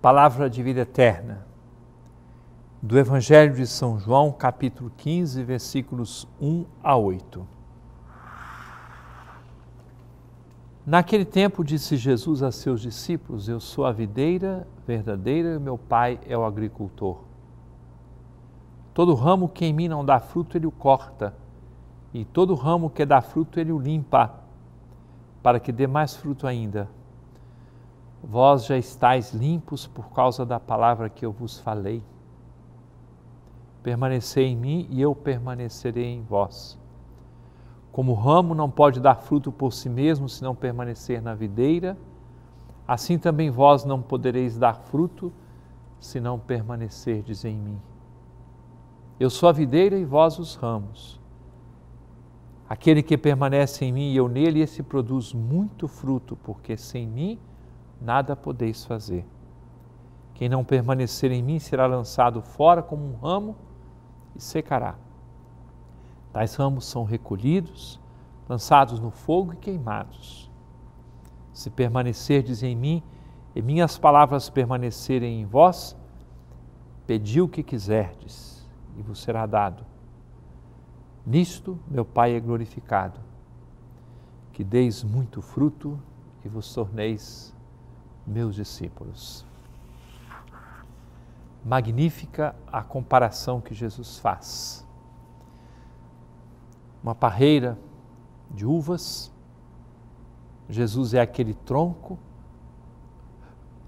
Palavra de vida eterna. Do Evangelho de São João, capítulo 15, versículos 1 a 8. Naquele tempo disse Jesus a seus discípulos: Eu sou a videira verdadeira, meu Pai é o agricultor. Todo ramo que em mim não dá fruto, ele o corta, e todo ramo que dá fruto, ele o limpa, para que dê mais fruto ainda. Vós já estáis limpos por causa da palavra que eu vos falei. Permanecei em mim e eu permanecerei em vós. Como o ramo não pode dar fruto por si mesmo se não permanecer na videira, assim também vós não podereis dar fruto se não permanecerdes em mim. Eu sou a videira e vós os ramos. Aquele que permanece em mim e eu nele, esse produz muito fruto, porque sem mim nada podeis fazer. Quem não permanecer em mim será lançado fora como um ramo e secará. Tais ramos são recolhidos, lançados no fogo e queimados. Se permanecerdes em mim e minhas palavras permanecerem em vós, pedi o que quiserdes e vos será dado. Nisto meu Pai é glorificado, que deis muito fruto e vos torneis meus discípulos. Magnífica a comparação que Jesus faz. Uma parreira de uvas, Jesus é aquele tronco,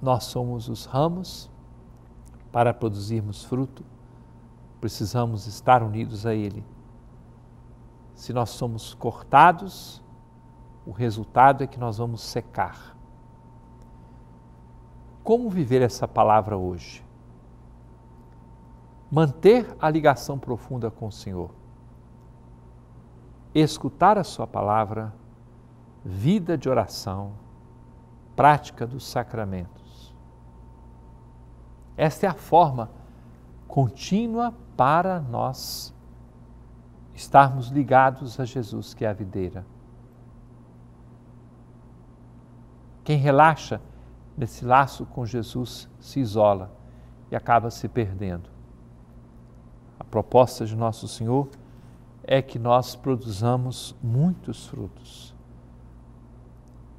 nós somos os ramos. Para produzirmos fruto, precisamos estar unidos a Ele. Se nós somos cortados, o resultado é que nós vamos secar como viver essa palavra hoje? Manter a ligação profunda com o Senhor. Escutar a Sua palavra, vida de oração, prática dos sacramentos. Esta é a forma contínua para nós estarmos ligados a Jesus, que é a videira. Quem relaxa, nesse laço com Jesus se isola e acaba se perdendo. A proposta de Nosso Senhor é que nós produzamos muitos frutos.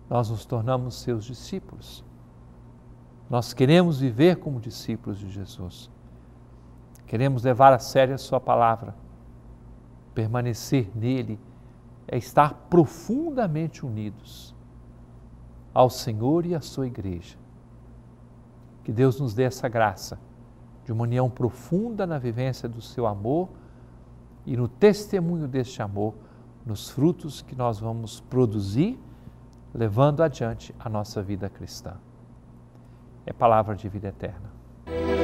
Nós nos tornamos seus discípulos. Nós queremos viver como discípulos de Jesus. Queremos levar a sério a Sua palavra. Permanecer nele é estar profundamente unidos ao Senhor e à sua igreja. Que Deus nos dê essa graça de uma união profunda na vivência do seu amor e no testemunho deste amor, nos frutos que nós vamos produzir, levando adiante a nossa vida cristã. É palavra de vida eterna.